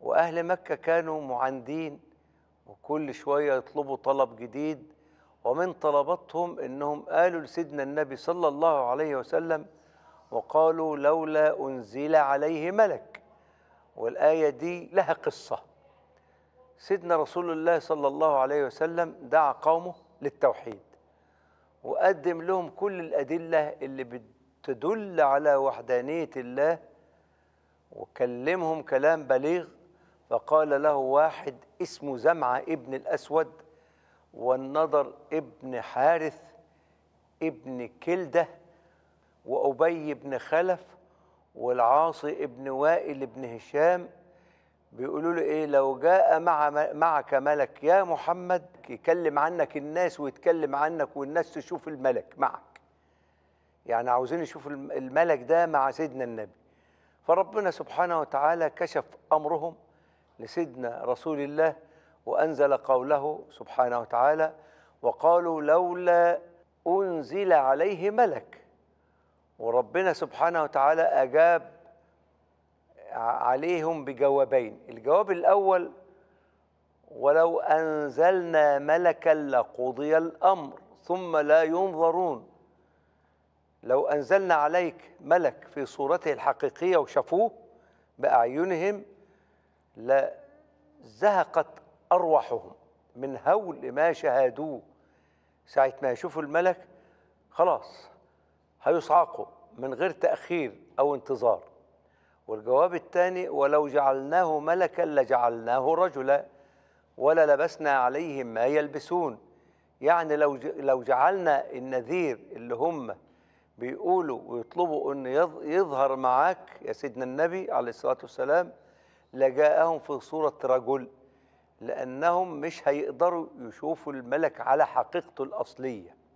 وأهل مكة كانوا معاندين وكل شوية يطلبوا طلب جديد ومن طلباتهم أنهم قالوا لسيدنا النبي صلى الله عليه وسلم وقالوا لولا أنزل عليه ملك والآية دي لها قصة سيدنا رسول الله صلى الله عليه وسلم دعا قومه للتوحيد وقدم لهم كل الأدلة اللي بتدل على وحدانية الله وكلمهم كلام بليغ فقال له واحد اسمه زمعة ابن الأسود والنضر ابن حارث ابن كلدة وأبي بن خلف والعاصي ابن وائل ابن هشام بيقولوا له ايه لو جاء مع معك ملك يا محمد يكلم عنك الناس ويتكلم عنك والناس تشوف الملك معك يعني عاوزين نشوف الملك ده مع سيدنا النبي فربنا سبحانه وتعالى كشف امرهم لسيدنا رسول الله وأنزل قوله سبحانه وتعالى وقالوا لولا أنزل عليه ملك وربنا سبحانه وتعالى أجاب عليهم بجوابين الجواب الأول ولو أنزلنا ملكا لقضي الأمر ثم لا ينظرون لو أنزلنا عليك ملك في صورته الحقيقية وشافوه بأعينهم لزهقت أرواحهم من هول ما شاهدوه ساعة ما يشوفوا الملك خلاص هيصعقوا من غير تأخير أو انتظار والجواب الثاني ولو جعلناه ملكا لجعلناه رجلا ولا لبسنا عليهم ما يلبسون يعني لو لو جعلنا النذير اللي هم بيقولوا ويطلبوا ان يظهر معاك يا سيدنا النبي عليه الصلاه والسلام لجاءهم في صورة رجل لأنهم مش هيقدروا يشوفوا الملك على حقيقته الأصلية